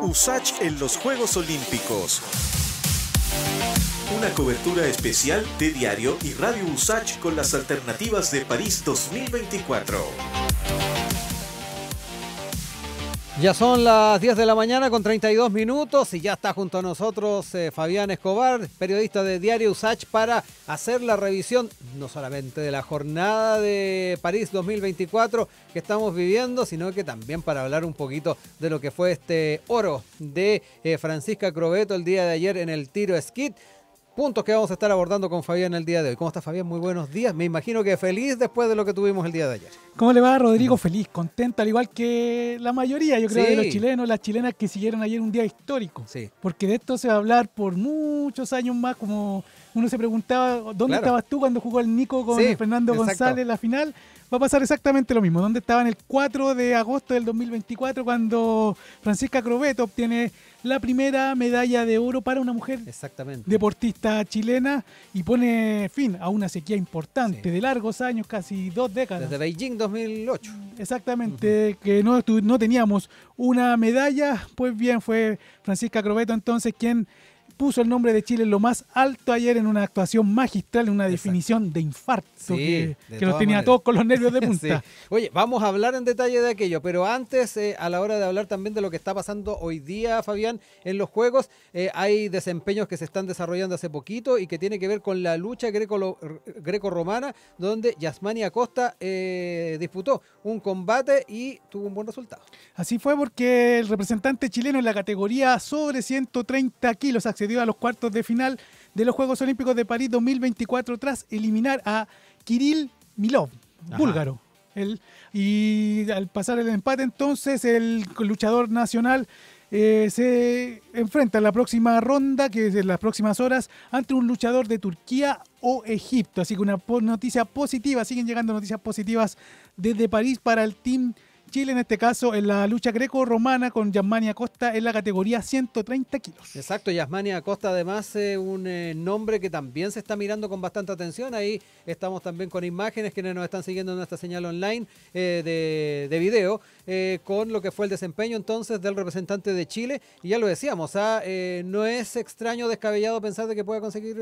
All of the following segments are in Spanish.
Usach en los Juegos Olímpicos. Una cobertura especial de Diario y Radio Usach con las alternativas de París 2024. Ya son las 10 de la mañana con 32 minutos y ya está junto a nosotros eh, Fabián Escobar, periodista de Diario Usach, para hacer la revisión no solamente de la jornada de París 2024 que estamos viviendo, sino que también para hablar un poquito de lo que fue este oro de eh, Francisca Crobeto el día de ayer en el tiro esquit puntos que vamos a estar abordando con Fabián el día de hoy. ¿Cómo está Fabián? Muy buenos días. Me imagino que feliz después de lo que tuvimos el día de ayer. ¿Cómo le va Rodrigo? Feliz, contenta, al igual que la mayoría, yo creo, de los chilenos, las chilenas que siguieron ayer un día histórico. Sí. Porque de esto se va a hablar por muchos años más, como uno se preguntaba, ¿dónde estabas tú cuando jugó el Nico con Fernando González González la final? va a pasar exactamente lo mismo. ¿Dónde estaban el 4 de agosto del 2024 cuando Francisca Crobeto obtiene la primera medalla de oro para una mujer Exactamente. deportista chilena y pone fin a una sequía importante de largos años, casi dos décadas. Desde Beijing 2008. Exactamente, que no, no teníamos una medalla, pues bien fue Francisca Crobeto entonces quien puso el nombre de Chile en lo más alto ayer en una actuación magistral, en una definición de infarto que, lo tenía a todos con los nervios de punta. Oye, vamos a hablar en detalle de aquello, pero antes, eh, a la hora de hablar también de lo que está pasando hoy día, Fabián, en los juegos, eh, hay desempeños que se están desarrollando hace poquito y que tiene que ver con la lucha greco, romana donde Yasmani Acosta eh, disputó un combate y tuvo un buen resultado. Así fue porque el representante chileno en la categoría sobre 130 kilos accedió accedió a los cuartos de final de los Juegos Olímpicos de París 2024 tras eliminar a Kirill Milov, búlgaro. y al pasar el empate entonces el luchador nacional eh, se enfrenta en la próxima ronda, que es en las próximas horas, ante un luchador de Turquía o Egipto. Así que una noticia positiva, siguen llegando noticias positivas desde París para el Team Chile, en este caso, en la lucha greco-romana con Yasmania Acosta en la categoría 130 kilos. Exacto, Yasmania Acosta además eh, un eh, nombre que también se está mirando con bastante atención. Ahí estamos también con imágenes que nos están siguiendo en nuestra señal online eh, de, de, video con lo que fue el desempeño entonces del representante de Chile. Y ya lo decíamos, ah, no es extraño descabellado pensar de que pueda conseguir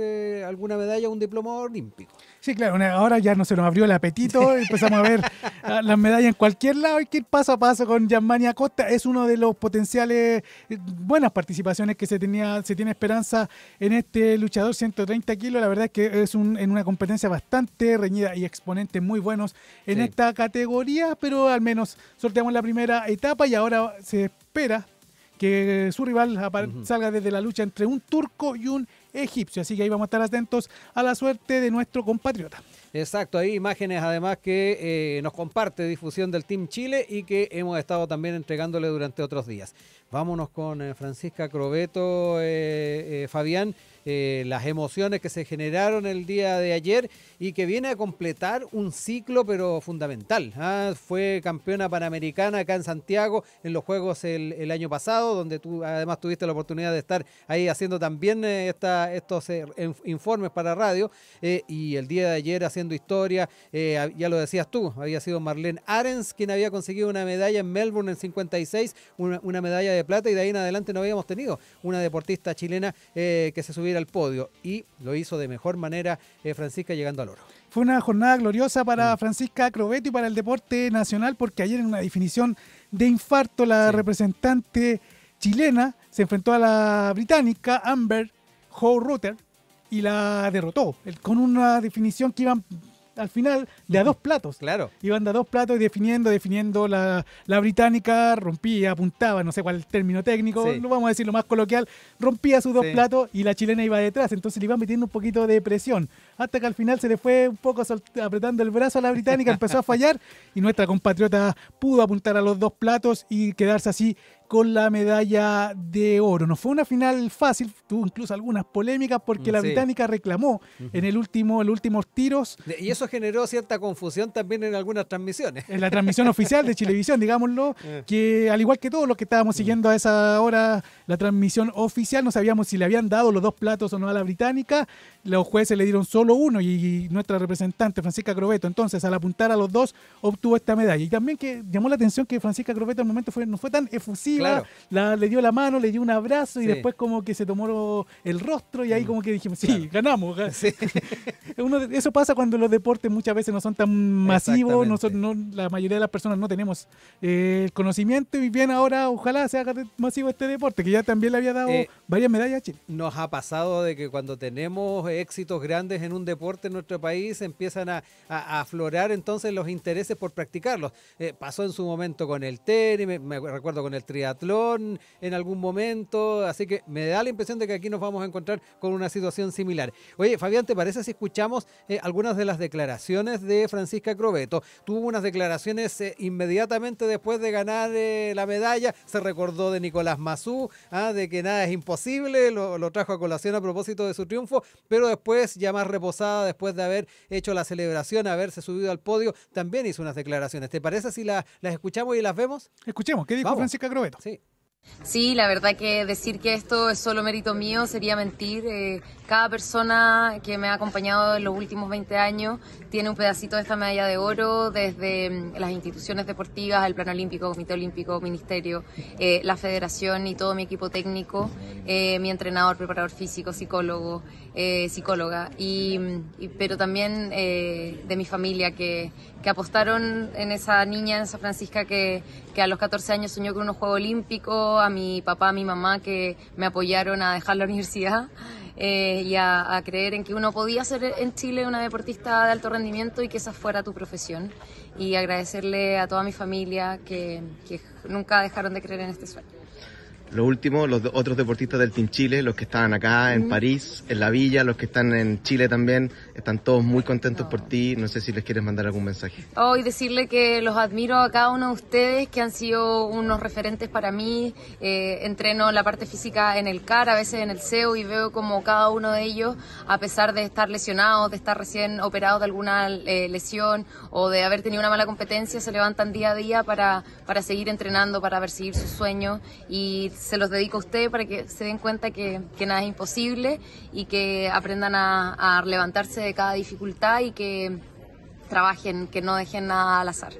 alguna medalla o un diploma olímpico. Sí, claro, ahora ya no se nos abrió el apetito, empezamos a ver ah, las medallas en cualquier lado y que paso a paso con Gianmani Acosta es uno de los potenciales eh, buenas participaciones que se tenía, se tiene esperanza en este luchador 130 kilos. La verdad es que es en una competencia bastante reñida y exponentes muy buenos en esta categoría, pero al menos sorteamos la primera etapa y ahora se espera que su rival salga desde la lucha entre un turco y un egipcio. Así que ahí vamos a estar atentos a la suerte de nuestro compatriota. Exacto, ahí imágenes además que eh, nos comparte difusión del Team Chile y que hemos estado también entregándole durante otros días. Vámonos con eh, Francisca Crobeto, eh, Fabián, las emociones que se generaron el día de ayer y que viene a completar un ciclo pero fundamental. ¿ah? Fue campeona panamericana acá en Santiago en los Juegos el, año pasado, donde tú además tuviste la oportunidad de estar ahí haciendo también esta, estos informes para radio y el día de ayer haciendo historia. Eh, ya lo decías tú, había sido Marlene Arens quien había conseguido una medalla en Melbourne en 56, una, medalla de plata y de ahí en adelante no habíamos tenido una deportista chilena eh, que se subiera al podio y lo hizo de mejor manera eh, Francisca llegando al oro. Fue una jornada gloriosa para mm. Francisca Crovetti y para el deporte nacional porque ayer en una definición de infarto la representante chilena se enfrentó a la británica Amber Howe-Rutter, y la derrotó con una definición que iban al final de a dos platos. Claro. Iban de a dos platos y definiendo, definiendo la, la británica, rompía, apuntaba, no sé cuál es el término técnico, no vamos a decir lo más coloquial, rompía sus dos platos y la chilena iba detrás. Entonces le iban metiendo un poquito de presión hasta que al final se le fue un poco apretando el brazo a la británica, empezó a fallar y nuestra compatriota pudo apuntar a los dos platos y quedarse así con la medalla de oro. No fue una final fácil, tuvo incluso algunas polémicas porque mm, la británica reclamó en el último, los últimos tiros. Y eso generó cierta confusión también en algunas transmisiones. En la transmisión oficial de Chilevisión, digámoslo, eh. que al igual que todos los que estábamos mm. siguiendo a esa hora la transmisión oficial, no sabíamos si le habían dado los dos platos o no a la británica. Los jueces le dieron solo uno y, nuestra representante Francisca Crobeto. Entonces, al apuntar a los dos, obtuvo esta medalla. Y también que llamó la atención que Francisca Crobeto un momento fue, no fue tan efusiva, la, le dio la mano, le dio un abrazo y después como que se tomó el rostro y ahí mm. como que dijimos, sí, ganamos. Uno, eso pasa cuando los deportes muchas veces no son tan masivos, no la mayoría de las personas no tenemos eh, el conocimiento y bien ahora ojalá se haga masivo este deporte, que ya también le había dado eh, varias medallas Nos ha pasado de que cuando tenemos éxitos grandes en un deporte en nuestro país empiezan a, aflorar entonces los intereses por practicarlos. Eh, pasó en su momento con el tenis, me recuerdo con el triatlón en algún momento, así que me da la impresión de que aquí nos vamos a encontrar con una situación similar. Oye, Fabián, ¿te parece si escuchamos eh, algunas de las declaraciones de Francisca Crobeto? Tuvo unas declaraciones eh, inmediatamente después de ganar la medalla, se recordó de Nicolás Mazú, ah, de que nada es imposible, lo, lo trajo a colación a propósito de su triunfo, pero después ya más Posada, después de haber hecho la celebración, haberse subido al podio, también hizo unas declaraciones. ¿Te parece si las escuchamos y las vemos? Escuchemos, ¿qué dijo Francisca Grobeto? Sí. Sí, la verdad que decir que esto es solo mérito mío sería mentir. Eh, cada persona que me ha acompañado en los últimos 20 años tiene un pedacito de esta medalla de oro, desde mm, las instituciones deportivas, el Plan Olímpico, Comité Olímpico, Ministerio, eh, la Federación y todo mi equipo técnico, eh, mi entrenador, preparador físico, psicólogo, eh, psicóloga, mm, y, pero también de mi familia que, apostaron en esa niña, en San Francisca que, a los 14 años soñó con un juego olímpico, a mi papá, a mi mamá que me apoyaron a dejar la universidad. Eh, y a, creer en que uno podía ser en Chile una deportista de alto rendimiento y que esa fuera tu profesión. Y agradecerle a toda mi familia que nunca dejaron de creer en este sueño lo último, los otros deportistas del Team Chile, los que estaban acá en París, en la villa, los que están en Chile también, están todos muy contentos por ti. No sé si les quieres mandar algún mensaje. Hoy oh, decirle que los admiro a cada uno de ustedes, que han sido unos referentes para mí. Eh, entreno la parte física en el CAR, a veces en el CEO, y veo como cada uno de ellos, a pesar de estar lesionados, de estar recién operados de alguna eh, lesión o de haber tenido una mala competencia, se levantan día a día para, para seguir entrenando, para perseguir sus sueños y se los dedico a usted para que se den cuenta que, nada es imposible y que aprendan a, a levantarse de cada dificultad y que trabajen, que no dejen nada al azar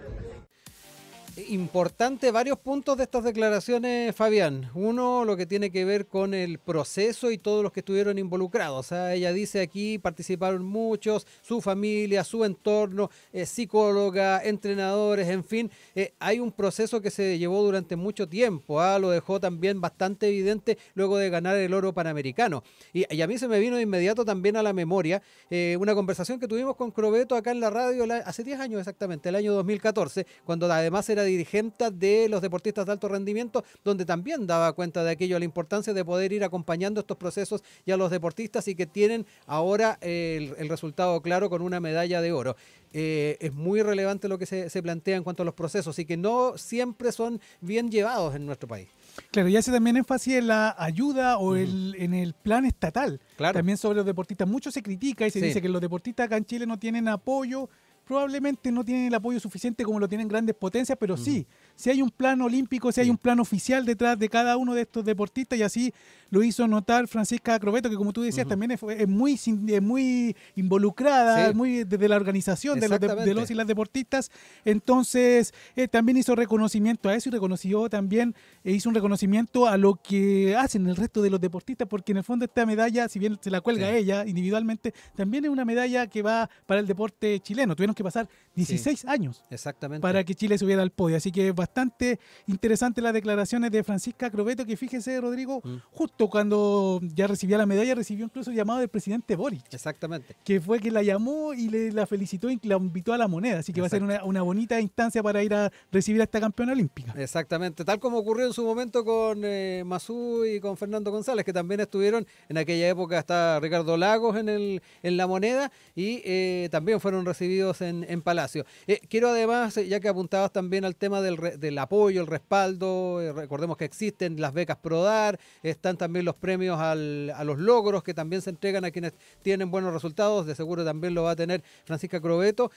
importante varios puntos de estas declaraciones, Fabián. Uno, lo que tiene que ver con el proceso y todos los que estuvieron involucrados. O ¿ah? ella dice aquí participaron muchos, su familia, su entorno, eh, psicóloga, entrenadores, en fin. Eh, hay un proceso que se llevó durante mucho tiempo. ¿ah? Lo dejó también bastante evidente luego de ganar el oro panamericano. Y, a mí se me vino de inmediato también a la memoria eh, una conversación que tuvimos con Crobeto acá en la radio hace 10 años exactamente, el año 2014, cuando además era dirigente de los deportistas de alto rendimiento, donde también daba cuenta de aquello, la importancia de poder ir acompañando estos procesos y a los deportistas y que tienen ahora el, resultado claro con una medalla de oro. Eh, es muy relevante lo que se, plantea en cuanto a los procesos y que no siempre son bien llevados en nuestro país. Claro, y hace también énfasis en la ayuda o en el plan estatal. También sobre los deportistas. Mucho se critica y se dice que los deportistas acá en Chile no tienen apoyo probablemente no tienen el apoyo suficiente como lo tienen grandes potencias, pero sí, si hay un plan olímpico, si hay un plan oficial detrás de cada uno de estos deportistas, y así lo hizo notar Francisca Acrobeto, que como tú decías, también es, muy, muy involucrada, muy desde la organización de los, de, los, y las deportistas. Entonces, eh, también hizo reconocimiento a eso y reconoció también, eh, hizo un reconocimiento a lo que hacen el resto de los deportistas, porque en el fondo esta medalla, si bien se la cuelga ella individualmente, también es una medalla que va para el deporte chileno que pasar 16 años exactamente. para que Chile subiera al podio. Así que bastante interesante las declaraciones de Francisca Crobeto, que fíjese, Rodrigo, mm. justo cuando ya recibía la medalla, recibió incluso el llamado del presidente Boric. Exactamente. Que fue que la llamó y le, la felicitó y la invitó a la moneda. Así que va a ser una, bonita instancia para ir a recibir a esta campeona olímpica. Exactamente, tal como ocurrió en su momento con eh, Masú y con Fernando González, que también estuvieron en aquella época, está Ricardo Lagos en, el, en la moneda y eh, también fueron recibidos en, Palacio. Eh, quiero además, eh, ya que apuntabas también al tema del, apoyo, el respaldo, eh, recordemos que existen las becas PRODAR, están también los premios a los logros que también se entregan a quienes tienen buenos resultados, de seguro también lo va a tener Francisca Crobeto.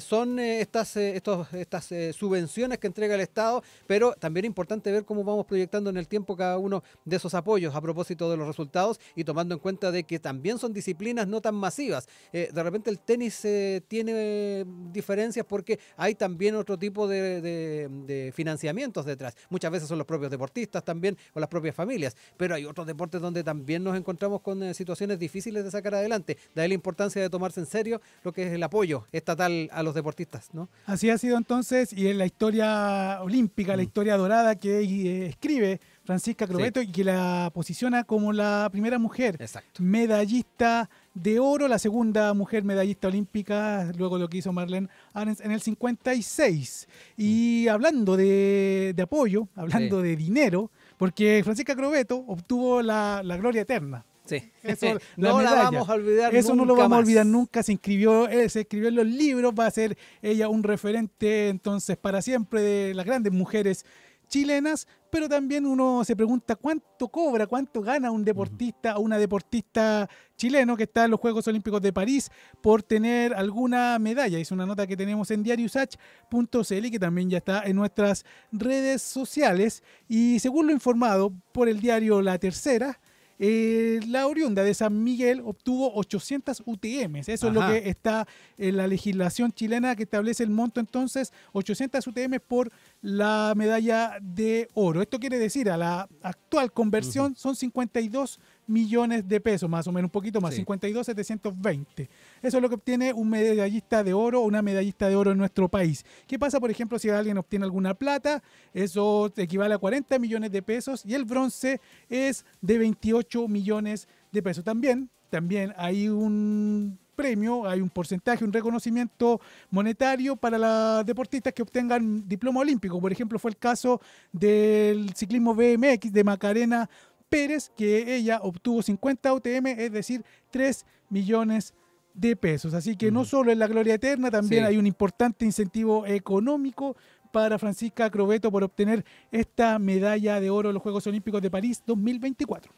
son estas, estos, estas subvenciones que entrega el Estado, pero también es importante ver cómo vamos proyectando en el tiempo cada uno de esos apoyos a propósito de los resultados y tomando en cuenta de que también son disciplinas no tan masivas. de repente el tenis tiene eh, diferencias porque hay también otro tipo de, financiamientos detrás. Muchas veces son los propios deportistas también o las propias familias, pero hay otros deportes donde también nos encontramos con eh, situaciones difíciles de sacar adelante. da la importancia de tomarse en serio lo que es el apoyo estatal a los deportistas. Así ha sido entonces y en la historia olímpica, la mm. historia dorada que eh, escribe Francisca Crobeto y que la posiciona como la primera mujer medallista de oro, la segunda mujer medallista olímpica, luego lo que hizo Marlene Arens en el 56. Y mm. hablando de, apoyo, hablando de dinero, porque Francisca Crobeto obtuvo la, gloria eterna. Sí. Eso, no la, vamos a olvidar Eso no lo vamos a olvidar nunca. Se inscribió, eh, se escribió en los libros, va a ser ella un referente entonces para siempre de las grandes mujeres chilenas, pero también uno se pregunta cuánto cobra, cuánto gana un deportista o una deportista chileno que está en los Juegos Olímpicos de París por tener alguna medalla. Es una nota que tenemos en y que también ya está en nuestras redes sociales. Y según lo informado por el diario La Tercera, eh, la oriunda de San Miguel obtuvo 800 UTM. Eso es lo que está en la legislación chilena que establece el monto entonces 800 UTM por la medalla de oro. Esto quiere decir, a la actual conversión son 52 millones de pesos, más o menos, un poquito más, 52,720. Eso es lo que obtiene un medallista de oro una medallista de oro en nuestro país. ¿Qué pasa, por ejemplo, si alguien obtiene alguna plata? Eso equivale a 40 millones de pesos y el bronce es de 28 millones de pesos. También, también hay un premio, hay un porcentaje, un reconocimiento monetario para los deportistas que obtengan diploma olímpico. Por ejemplo, fue el caso del ciclismo BMX de Macarena Pérez, que ella obtuvo 50 UTM, es decir, 3 millones de pesos. Así que no solo es la gloria eterna, también hay un importante incentivo económico para Francisca Crobeto por obtener esta medalla de oro en los Juegos Olímpicos de París 2024.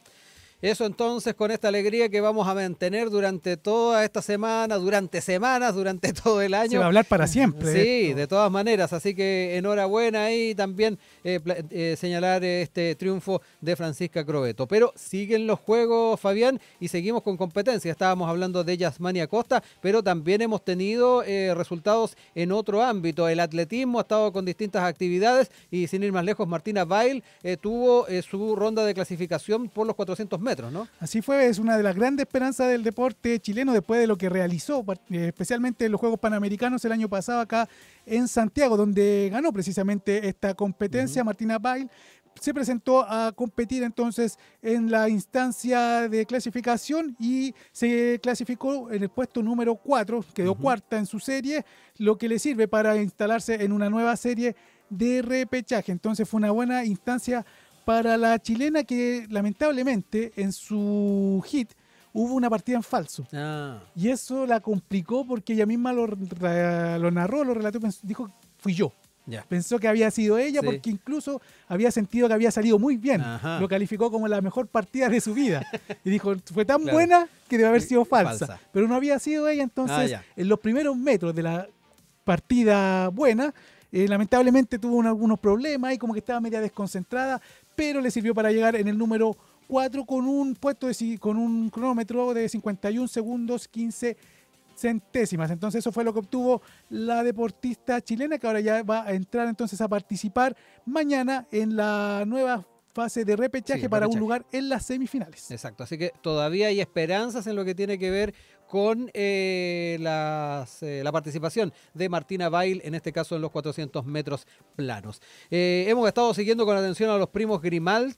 Eso entonces con esta alegría que vamos a mantener durante toda esta semana, durante semanas, durante todo el año. Se va a hablar para siempre. Sí, de todas maneras. Así que enhorabuena y también eh, eh, señalar este triunfo de Francisca Crobeto. Pero siguen los juegos, Fabián, y seguimos con competencia. Estábamos hablando de Yasmani Costa, pero también hemos tenido eh, resultados en otro ámbito. El atletismo ha estado con distintas actividades y sin ir más lejos, Martina Bail tuvo su ronda de clasificación por los 400 metros. Así fue, es una de las grandes esperanzas del deporte chileno después de lo que realizó, eh, especialmente en los Juegos Panamericanos el año pasado acá en Santiago, donde ganó precisamente esta competencia Martina Bail se presentó a competir entonces en la instancia de clasificación y se clasificó en el puesto número 4, quedó cuarta en su serie, lo que le sirve para instalarse en una nueva serie de repechaje. Entonces fue una buena instancia para la chilena que lamentablemente en su hit hubo una partida en falso. Ah. Y eso la complicó porque ella misma lo, narró, lo relató, dijo, fui yo. Pensó que había sido ella porque incluso había sentido que había salido muy bien. Lo calificó como la mejor partida de su vida. y dijo, fue tan buena que debe haber sido falsa. Pero no había sido ella, entonces ah, en los primeros metros de la partida buena, eh, lamentablemente tuvo algunos problemas y como que estaba media desconcentrada, pero le sirvió para llegar en el número 4 con un puesto de, con un cronómetro de 51 segundos 15 centésimas. Entonces eso fue lo que obtuvo la deportista chilena que ahora ya va a entrar entonces a participar mañana en la nueva fase de repechaje para un lugar en las semifinales. Exacto, así que todavía hay esperanzas en lo que tiene que ver con eh, eh, la participación de Martina Bail, en este caso en los 400 metros planos. Eh, hemos estado siguiendo con atención a los primos Grimald,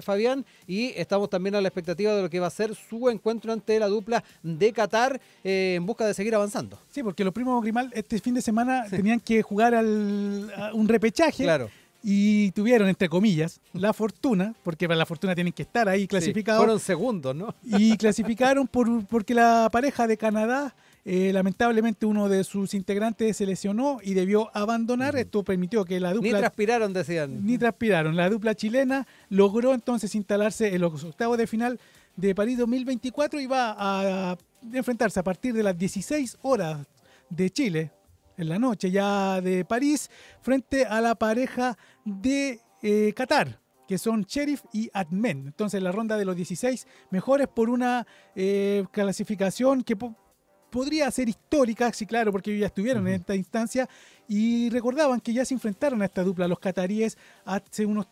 Fabián, y estamos también a la expectativa de lo que va a ser su encuentro ante la dupla de Qatar en busca de seguir avanzando. Sí, porque los primos Grimald este fin de semana tenían que jugar un repechaje. Claro y tuvieron, entre comillas, la fortuna, porque para la fortuna tienen que estar ahí clasificados. fueron segundos, ¿no? Y clasificaron porque la pareja de Canadá, eh, lamentablemente uno de sus integrantes se lesionó y debió abandonar. Esto permitió que la dupla... Ni transpiraron, decían. Ni transpiraron. La dupla chilena logró entonces instalarse en los octavos de final de París 2024 y va a enfrentarse a partir de las 16 horas de Chile, en la noche ya de París, frente a la pareja de eh, Qatar, que son Sheriff y Admen. Entonces la ronda de los 16 mejores por una eh, clasificación que podría ser histórica, sí claro, porque ya estuvieron en esta instancia y recordaban que ya se enfrentaron a esta dupla, los cataríes, hace unos,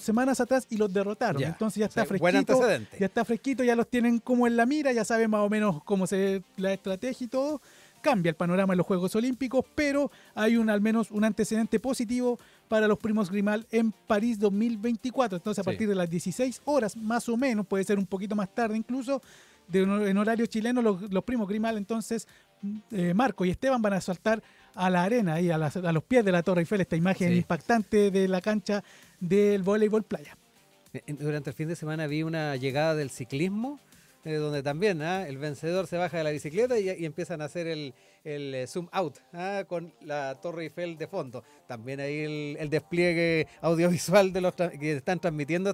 semanas atrás y los derrotaron. Entonces ya está fresquito. Ya está fresquito, ya los tienen como en la mira, ya saben más o menos cómo se la estrategia y todo cambia el panorama en los Juegos Olímpicos, pero hay un al menos un antecedente positivo para los primos Grimal en París 2024. Entonces, a partir de las 16 horas, más o menos, puede ser un poquito más tarde incluso, de, en horario chileno, los, primos Grimal, entonces, mm, eh, Marco y Esteban van a saltar a la arena y a, los pies de la Torre Eiffel, esta imagen impactante de la cancha del voleibol playa. Durante el fin de semana vi una llegada del ciclismo eh, donde también ¿ah? el vencedor se baja de la bicicleta y, empiezan a hacer el, eh, zoom out ¿ah? con la Torre Eiffel de fondo. También ahí el, despliegue audiovisual de los que están transmitiendo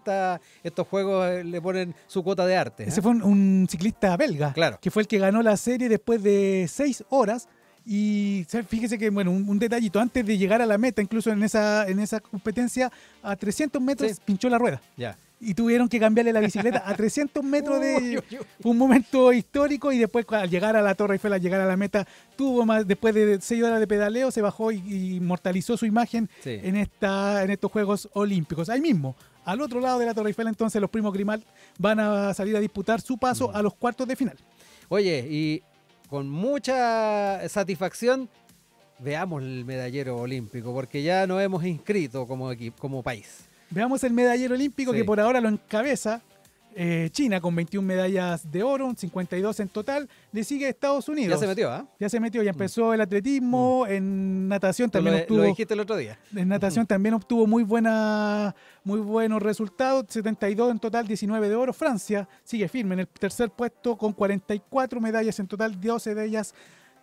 estos juegos eh, le ponen su cuota de arte. Ese ¿ah? fue un, ciclista belga, claro. que fue el que ganó la serie después de seis horas. Y fíjese que, bueno, un, detallito, antes de llegar a la meta, incluso en esa, competencia, a 300 metros pinchó la rueda. Ya y tuvieron que cambiarle la bicicleta a 300 metros de... Fue un momento histórico y después al llegar a la Torre Eiffel, al llegar a la meta, tuvo más, después de 6 horas de pedaleo, se bajó y, mortalizó su imagen en, esta, en estos Juegos Olímpicos. Ahí mismo, al otro lado de la Torre Eiffel, entonces los primos Grimal van a salir a disputar su paso mm. a los cuartos de final. Oye, y con mucha satisfacción veamos el medallero olímpico, porque ya nos hemos inscrito como, equipo, como país. Veamos el medallero olímpico que por ahora lo encabeza eh, China con 21 medallas de oro, 52 en total. Le sigue Estados Unidos. Ya se metió, ¿ah? Ya se metió, ya mm. empezó el atletismo. Mm. En natación también obtuvo. Lo dijiste el otro día. En natación también obtuvo muy, buena, muy buenos resultados. 72 en total, 19 de oro. Francia sigue firme en el tercer puesto con 44 medallas en total, 12 de ellas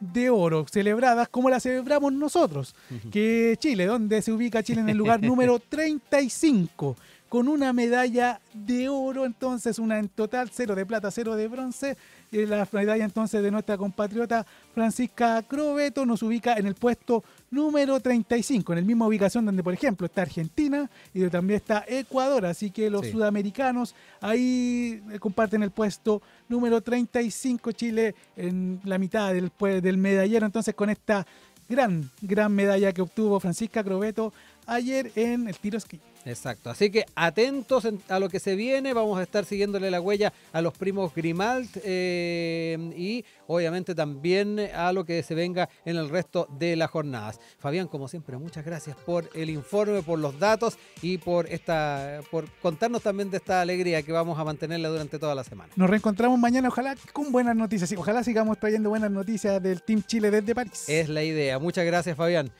de oro, celebradas como la celebramos nosotros, que Chile, donde se ubica Chile en el lugar número 35, con una medalla de oro, entonces una en total, cero de plata, cero de bronce. Y eh, la medalla entonces de nuestra compatriota Francisca Crobeto nos ubica en el puesto número 35, en el mismo ubicación donde, por ejemplo, está Argentina y también está Ecuador. Así que los sudamericanos ahí eh, comparten el puesto número 35, Chile en la mitad del, del medallero. Entonces, con esta gran, gran medalla que obtuvo Francisca Crobeto ayer en el tiro esquí. Exacto, así que atentos a lo que se viene, vamos a estar siguiéndole la huella a los primos Grimald eh, y obviamente también a lo que se venga en el resto de las jornadas. Fabián, como siempre, muchas gracias por el informe, por los datos y por esta, por contarnos también de esta alegría que vamos a mantenerla durante toda la semana. Nos reencontramos mañana, ojalá con buenas noticias, y ojalá sigamos trayendo buenas noticias del Team Chile desde París. Es la idea, muchas gracias Fabián.